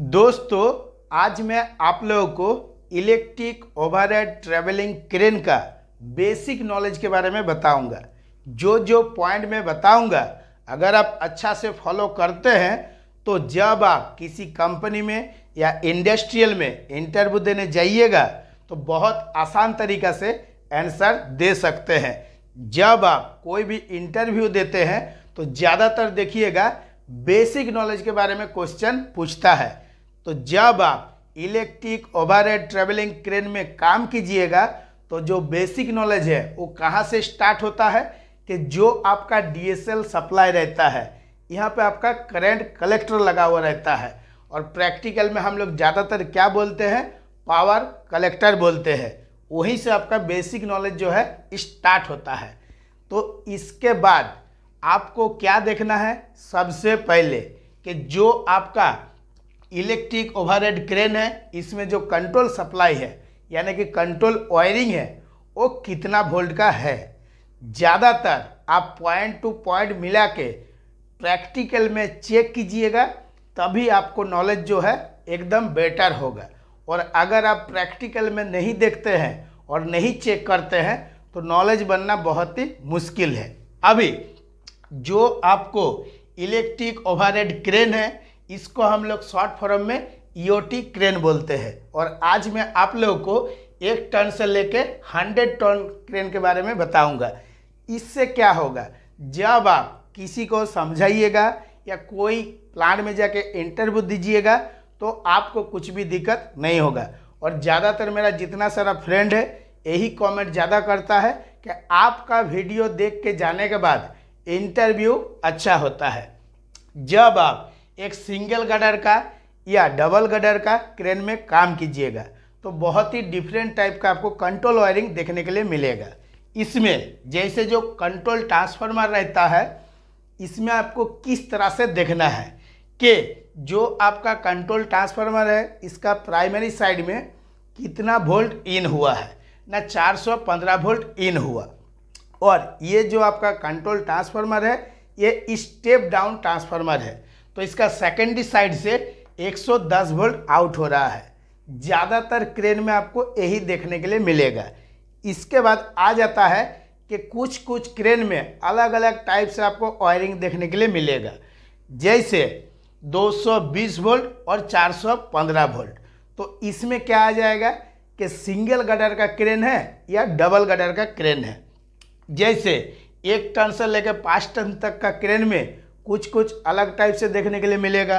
दोस्तों आज मैं आप लोगों को इलेक्ट्रिक ओवरहेड ट्रेवलिंग क्रेन का बेसिक नॉलेज के बारे में बताऊंगा जो जो पॉइंट मैं बताऊंगा अगर आप अच्छा से फॉलो करते हैं तो जब आप किसी कंपनी में या इंडस्ट्रियल में इंटरव्यू देने जाइएगा तो बहुत आसान तरीका से आंसर दे सकते हैं जब आप कोई भी इंटरव्यू देते हैं तो ज़्यादातर देखिएगा बेसिक नॉलेज के बारे में क्वेश्चन पूछता है तो जब आप इलेक्ट्रिक ओवरहेड ट्रेवलिंग क्रेन में काम कीजिएगा तो जो बेसिक नॉलेज है वो कहाँ से स्टार्ट होता है कि जो आपका डीएसएल सप्लाई रहता है यहाँ पे आपका करंट कलेक्टर लगा हुआ रहता है और प्रैक्टिकल में हम लोग ज़्यादातर क्या बोलते हैं पावर कलेक्टर बोलते हैं वहीं से आपका बेसिक नॉलेज जो है स्टार्ट होता है तो इसके बाद आपको क्या देखना है सबसे पहले कि जो आपका इलेक्ट्रिक ओवरहेड क्रेन है इसमें जो कंट्रोल सप्लाई है यानी कि कंट्रोल वायरिंग है वो कितना वोल्ट का है ज़्यादातर आप पॉइंट टू पॉइंट मिला के प्रैक्टिकल में चेक कीजिएगा तभी आपको नॉलेज जो है एकदम बेटर होगा और अगर आप प्रैक्टिकल में नहीं देखते हैं और नहीं चेक करते हैं तो नॉलेज बनना बहुत ही मुश्किल है अभी जो आपको इलेक्ट्रिक ओवरहेड क्रेन है इसको हम लोग शॉर्ट फॉर्म में ईओटी e क्रेन बोलते हैं और आज मैं आप लोगों को एक टन से लेके हंड्रेड टन क्रेन के बारे में बताऊंगा इससे क्या होगा जब आप किसी को समझाइएगा या कोई प्लांट में जाके इंटरव्यू दीजिएगा तो आपको कुछ भी दिक्कत नहीं होगा और ज़्यादातर मेरा जितना सारा फ्रेंड है यही कमेंट ज़्यादा करता है कि आपका वीडियो देख के जाने के बाद इंटरव्यू अच्छा होता है जब आप एक सिंगल गडर का या डबल गडर का क्रेन में काम कीजिएगा तो बहुत ही डिफरेंट टाइप का आपको कंट्रोल वायरिंग देखने के लिए मिलेगा इसमें जैसे जो कंट्रोल ट्रांसफार्मर रहता है इसमें आपको किस तरह से देखना है कि जो आपका कंट्रोल ट्रांसफार्मर है इसका प्राइमरी साइड में कितना वोल्ट इन हुआ है ना 415 वोल्ट इन हुआ और ये जो आपका कंट्रोल ट्रांसफार्मर है ये स्टेप डाउन ट्रांसफार्मर है तो इसका सेकेंडरी साइड से 110 वोल्ट आउट हो रहा है ज़्यादातर क्रेन में आपको यही देखने के लिए मिलेगा इसके बाद आ जाता है कि कुछ कुछ क्रेन में अलग अलग टाइप से आपको वायरिंग देखने के लिए मिलेगा जैसे 220 वोल्ट और 415 वोल्ट तो इसमें क्या आ जाएगा कि सिंगल गडर का क्रेन है या डबल गडर का क्रेन है जैसे एक टन से लेकर पाँच टन तक का क्रेन में कुछ कुछ अलग टाइप से देखने के लिए मिलेगा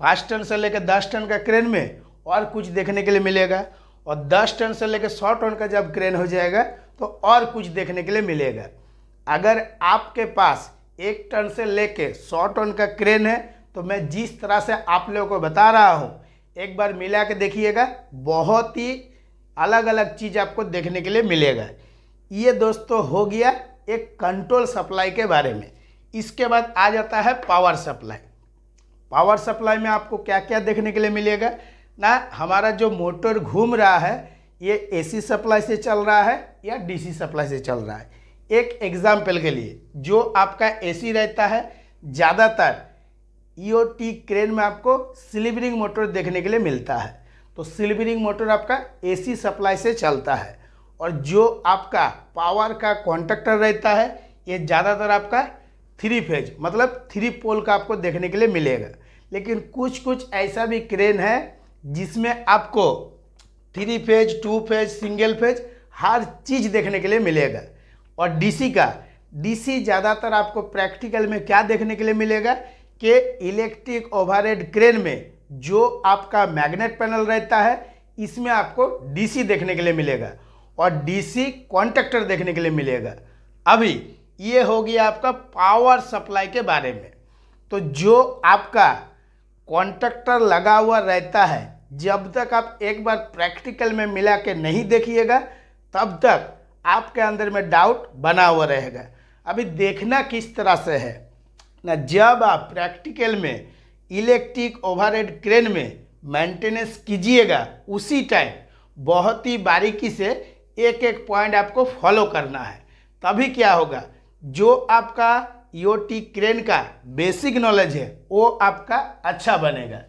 पाँच टन से लेकर दस टन का क्रेन में और कुछ देखने के लिए मिलेगा और दस टन से लेकर सौ टन का जब क्रेन हो जाएगा तो और कुछ देखने के लिए मिलेगा अगर आपके पास एक टन से कर सौ टन का क्रेन है तो मैं जिस तरह से आप लोगों को बता रहा हूँ एक बार मिला के देखिएगा बहुत ही अलग अलग चीज़ आपको देखने के लिए मिलेगा ये दोस्तों हो गया एक कंट्रोल सप्लाई के बारे में इसके बाद आ जाता है पावर सप्लाई पावर सप्लाई में आपको क्या क्या देखने के लिए मिलेगा ना हमारा जो मोटर घूम रहा है ये एसी सप्लाई से चल रहा है या डीसी सप्लाई से चल रहा है एक एग्जाम्पल के लिए जो आपका एसी रहता है ज़्यादातर ईओटी e क्रेन में आपको स्लिवरिंग मोटर देखने के लिए मिलता है तो स्लीवरिंग मोटर आपका एसी सप्लाई से चलता है और जो आपका पावर का कॉन्ट्रेक्टर रहता है ये ज़्यादातर आपका थ्री फेज मतलब थ्री पोल का आपको देखने के लिए मिलेगा लेकिन कुछ कुछ ऐसा भी क्रेन है जिसमें आपको three phase two phase single phase हर चीज़ देखने के लिए मिलेगा और डीसी का डीसी ज़्यादातर आपको प्रैक्टिकल में क्या देखने के लिए मिलेगा कि इलेक्ट्रिक ओवरहेड क्रेन में जो आपका मैग्नेट पैनल रहता है इसमें आपको डीसी देखने के लिए मिलेगा और डीसी कॉन्ट्रैक्टर देखने के लिए मिलेगा अभी ये हो गया आपका पावर सप्लाई के बारे में तो जो आपका कॉन्ट्रैक्टर लगा हुआ रहता है जब तक आप एक बार प्रैक्टिकल में मिला के नहीं देखिएगा तब तक आपके अंदर में डाउट बना हुआ रहेगा अभी देखना किस तरह से है ना जब आप प्रैक्टिकल में इलेक्ट्रिक ओवरहेड क्रेन में मेंटेनेंस कीजिएगा उसी टाइम बहुत ही बारीकी से एक एक पॉइंट आपको फॉलो करना है तभी क्या होगा जो आपका ईओटी e क्रेन का बेसिक नॉलेज है वो आपका अच्छा बनेगा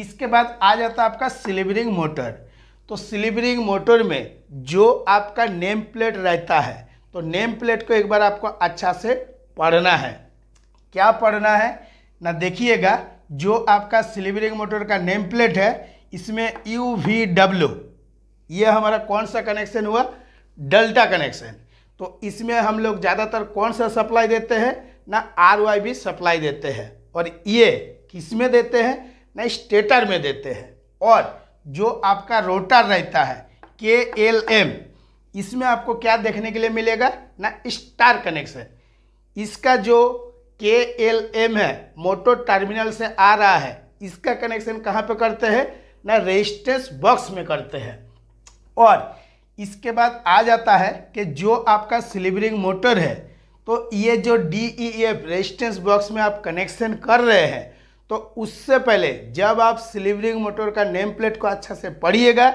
इसके बाद आ जाता है आपका सिलीवरिंग मोटर तो सिलीवरिंग मोटर में जो आपका नेम प्लेट रहता है तो नेम प्लेट को एक बार आपको अच्छा से पढ़ना है क्या पढ़ना है ना देखिएगा जो आपका सिलीवरिंग मोटर का नेम प्लेट है इसमें यू वी डब्ल्यू ये हमारा कौन सा कनेक्शन हुआ डेल्टा कनेक्शन तो इसमें हम लोग ज़्यादातर कौन सा सप्लाई देते हैं ना आर वाई सप्लाई देते हैं और ये किस में देते हैं ना स्टेटर में देते हैं और जो आपका रोटर रहता है के एल एम इसमें आपको क्या देखने के लिए मिलेगा ना स्टार कनेक्शन इसका जो के एल एम है मोटो टर्मिनल से आ रहा है इसका कनेक्शन कहाँ पे करते हैं ना रेजिस्टेंस बॉक्स में करते हैं और इसके बाद आ जाता है कि जो आपका सिलीवरिंग मोटर है तो ये जो D E F resistance box में आप कनेक्शन कर रहे हैं तो उससे पहले जब आप सिलीवरिंग मोटर का नेम प्लेट को अच्छा से पढ़िएगा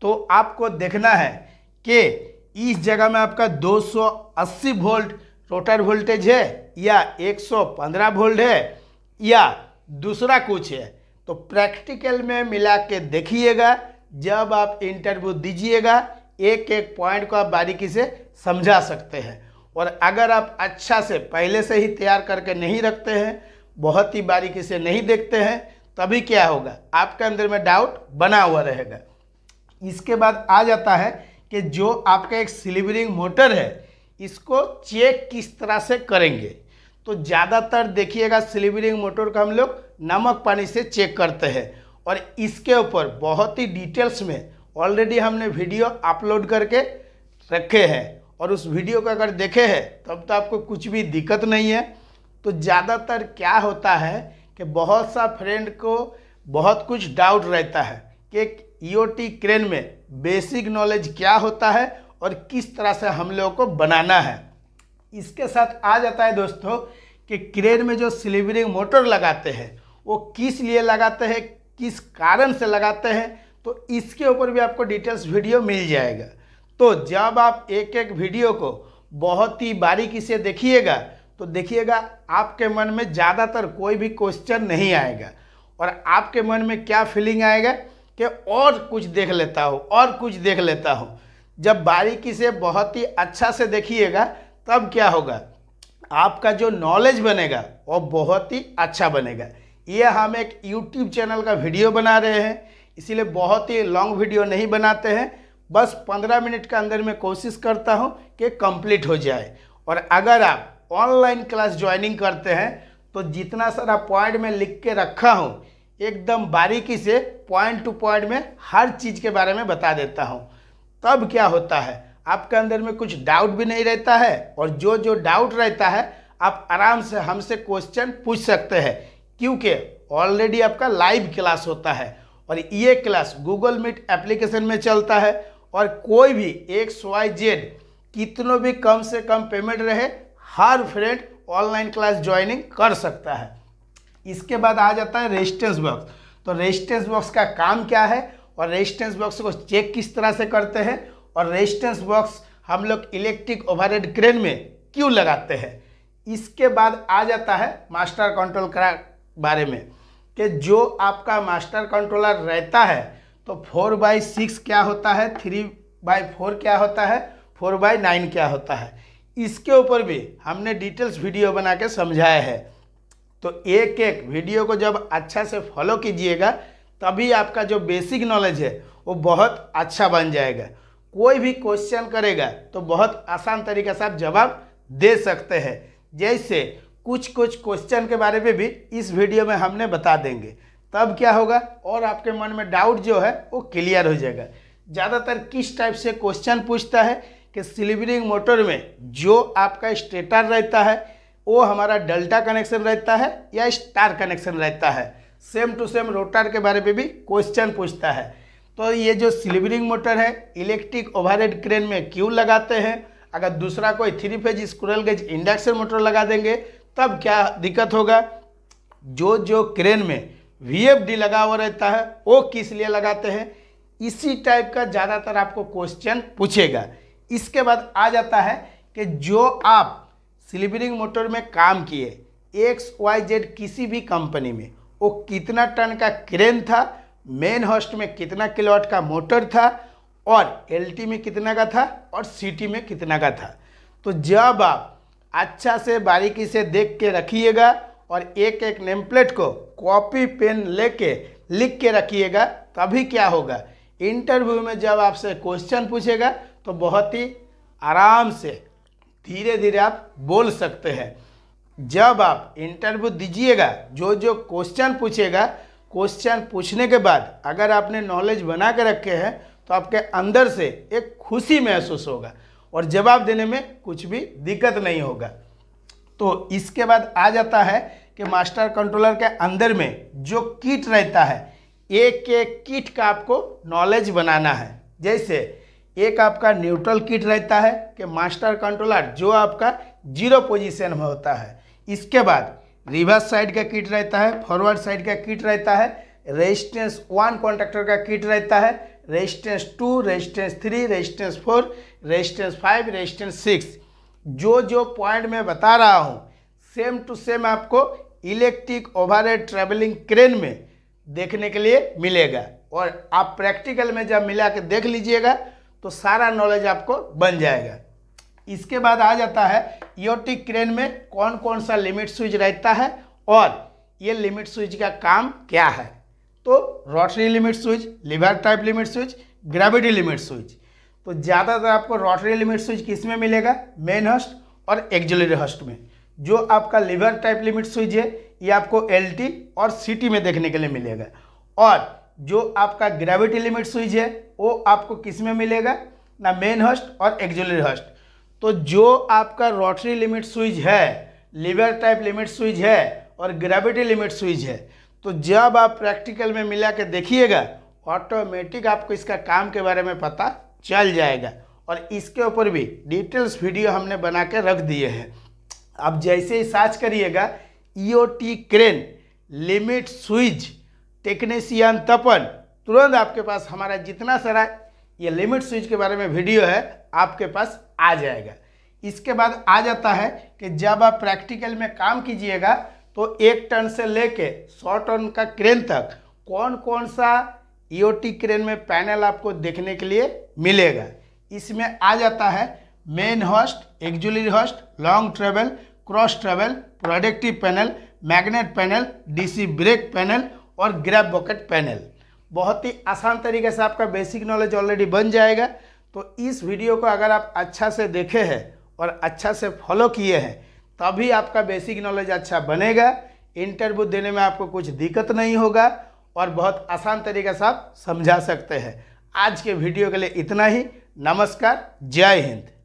तो आपको देखना है कि इस जगह में आपका 280 वोल्ट रोटर वोल्टेज है या 115 वोल्ट है या दूसरा कुछ है तो प्रैक्टिकल में मिला के देखिएगा जब आप इंटरव्यू दीजिएगा एक एक पॉइंट को आप बारीकी से समझा सकते हैं और अगर आप अच्छा से पहले से ही तैयार करके नहीं रखते हैं बहुत ही बारीकी से नहीं देखते हैं तभी क्या होगा आपके अंदर में डाउट बना हुआ रहेगा इसके बाद आ जाता है कि जो आपका एक सिलीवरिंग मोटर है इसको चेक किस तरह से करेंगे तो ज़्यादातर देखिएगा सिलीवरिंग मोटर का हम लोग नमक पानी से चेक करते हैं और इसके ऊपर बहुत ही डिटेल्स में ऑलरेडी हमने वीडियो अपलोड करके रखे हैं और उस वीडियो को अगर देखे हैं तब तो आपको कुछ भी दिक्कत नहीं है तो ज़्यादातर क्या होता है कि बहुत सा फ्रेंड को बहुत कुछ डाउट रहता है कि ई क्रेन e में बेसिक नॉलेज क्या होता है और किस तरह से हम लोगों को बनाना है इसके साथ आ जाता है दोस्तों कि क्रेन में जो सिलीवरिंग मोटर लगाते हैं वो किस लिए लगाते हैं किस कारण से लगाते हैं तो इसके ऊपर भी आपको डिटेल्स वीडियो मिल जाएगा तो जब आप एक एक वीडियो को बहुत ही बारीकी से देखिएगा तो देखिएगा आपके मन में ज़्यादातर कोई भी क्वेश्चन नहीं आएगा और आपके मन में क्या फीलिंग आएगा कि और कुछ देख लेता हूँ और कुछ देख लेता हूँ जब बारीकी से बहुत ही अच्छा से देखिएगा तब क्या होगा आपका जो नॉलेज बनेगा वो बहुत ही अच्छा बनेगा ये हम एक यूट्यूब चैनल का वीडियो बना रहे हैं इसीलिए बहुत ही लॉन्ग वीडियो नहीं बनाते हैं बस पंद्रह मिनट के अंदर मैं कोशिश करता हूँ कि कंप्लीट हो जाए और अगर आप ऑनलाइन क्लास ज्वाइनिंग करते हैं तो जितना सारा पॉइंट में लिख के रखा हूँ एकदम बारीकी से पॉइंट टू पॉइंट में हर चीज़ के बारे में बता देता हूँ तब क्या होता है आपके अंदर में कुछ डाउट भी नहीं रहता है और जो जो डाउट रहता है आप आराम से हमसे क्वेश्चन पूछ सकते हैं क्योंकि ऑलरेडी आपका लाइव क्लास होता है और ये क्लास गूगल मीट एप्लीकेशन में चलता है और कोई भी एक्स वाई जेड कितनों भी कम से कम पेमेंट रहे हर फ्रेंड ऑनलाइन क्लास ज्वाइनिंग कर सकता है इसके बाद आ जाता है रेजिस्टेंस बॉक्स तो रेजिस्टेंस बॉक्स का काम क्या है और रेजिस्टेंस बॉक्स को चेक किस तरह से करते हैं और रेजिस्टेंस बॉक्स हम लोग इलेक्ट्रिक ओवरहेड क्रेन में क्यों लगाते हैं इसके बाद आ जाता है मास्टर कंट्रोल का बारे में कि जो आपका मास्टर कंट्रोलर रहता है तो फोर बाई सिक्स क्या होता है थ्री बाई फोर क्या होता है फोर बाई नाइन क्या होता है इसके ऊपर भी हमने डिटेल्स वीडियो बना के समझाया है तो एक एक वीडियो को जब अच्छा से फॉलो कीजिएगा तभी आपका जो बेसिक नॉलेज है वो बहुत अच्छा बन जाएगा कोई भी क्वेश्चन करेगा तो बहुत आसान तरीके से आप जवाब दे सकते हैं जैसे कुछ कुछ क्वेश्चन के बारे में भी इस वीडियो में हमने बता देंगे तब क्या होगा और आपके मन में डाउट जो है वो क्लियर हो जाएगा ज़्यादातर किस टाइप से क्वेश्चन पूछता है कि सिलीवरिंग मोटर में जो आपका स्टेटर रहता है वो हमारा डेल्टा कनेक्शन रहता है या स्टार कनेक्शन रहता है सेम टू सेम रोटर के बारे में भी क्वेश्चन पूछता है तो ये जो सिलीवरिंग मोटर है इलेक्ट्रिक ओवरहेड क्रेन में क्यों लगाते हैं अगर दूसरा कोई three phase squirrel cage induction motor लगा देंगे तब क्या दिक्कत होगा जो जो क्रेन में वी लगा हुआ रहता है वो किस लिए लगाते हैं इसी टाइप का ज़्यादातर आपको क्वेश्चन पूछेगा इसके बाद आ जाता है कि जो आप स्लीपरिंग मोटर में काम किए एक्स वाई जेड किसी भी कंपनी में वो कितना टन का क्रेन था मेन हॉस्ट में कितना किलोवाट का मोटर था और एलटी में कितना का था और सीटी में कितना का था तो जब आप अच्छा से बारीकी से देख के रखिएगा और एक एक नेम प्लेट को कॉपी पेन लेके लिख के रखिएगा तभी क्या होगा इंटरव्यू में जब आपसे क्वेश्चन पूछेगा तो बहुत ही आराम से धीरे धीरे आप बोल सकते हैं जब आप इंटरव्यू दीजिएगा जो जो क्वेश्चन पूछेगा क्वेश्चन पूछने के बाद अगर आपने नॉलेज बना के रखे हैं तो आपके अंदर से एक खुशी महसूस होगा और जवाब देने में कुछ भी दिक्कत नहीं होगा तो इसके बाद आ जाता है कि मास्टर कंट्रोलर के अंदर में जो किट रहता है एक एक किट का आपको नॉलेज बनाना है जैसे एक आपका न्यूट्रल किट रहता है कि मास्टर कंट्रोलर जो आपका जीरो पोजीशन में होता है इसके बाद रिवर्स साइड का किट रहता है फॉरवर्ड साइड का किट रहता है रेजिस्टेंस वन कॉन्ट्रेक्टर का किट रहता है resistance two resistance three resistance four resistance five resistance six जो जो पॉइंट मैं बता रहा हूँ सेम टू सेम आपको इलेक्ट्रिक ओवर ट्रेवलिंग क्रेन में देखने के लिए मिलेगा और आप प्रैक्टिकल में जब मिला के देख लीजिएगा तो सारा नॉलेज आपको बन जाएगा इसके बाद आ जाता है ईओटिक क्रेन में कौन कौन सा लिमिट स्विच रहता है और ये लिमिट स्विच का काम क्या है तो rotary limit switch lever type limit switch gravity limit switch तो ज़्यादातर आपको रोटरी लिमिट स्विच किस में मिलेगा मेन हस्ट और एक्जुलरी हस्ट में जो आपका लिवर टाइप लिमिट स्विच है ये आपको एल और सी में देखने के लिए मिलेगा और जो आपका ग्रेविटी लिमिट स्विच है वो आपको किस में मिलेगा ना मेन हस्ट और एक्जुलरी हस्ट तो जो आपका रोटरी लिमिट स्विच है लिवर टाइप लिमिट स्विच है और ग्रेविटी लिमिट स्विच है तो जब आप प्रैक्टिकल में मिला के देखिएगा ऑटोमेटिक आपको इसका काम के बारे में पता चल जाएगा और इसके ऊपर भी डिटेल्स वीडियो हमने बना के रख दिए हैं आप जैसे ही सर्च करिएगा EOT crane limit switch technician Tapan तुरंत आपके पास हमारा जितना सारा ये लिमिट स्विच के बारे में वीडियो है आपके पास आ जाएगा इसके बाद आ जाता है कि जब आप प्रैक्टिकल में काम कीजिएगा तो एक टन से लेके सौ टन का क्रेन तक कौन कौन सा ईओटी e क्रेन में पैनल आपको देखने के लिए मिलेगा इसमें आ जाता है main hoist auxiliary hoist long travel cross travel productive panel magnet panel DC brake panel और ग्रैप बॉकेट पैनल बहुत ही आसान तरीके से आपका बेसिक नॉलेज ऑलरेडी बन जाएगा तो इस वीडियो को अगर आप अच्छा से देखे हैं और अच्छा से फॉलो किए हैं तभी आपका बेसिक नॉलेज अच्छा बनेगा इंटरव्यू देने में आपको कुछ दिक्कत नहीं होगा और बहुत आसान तरीके से आप समझा सकते हैं आज के वीडियो के लिए इतना ही नमस्कार जय हिंद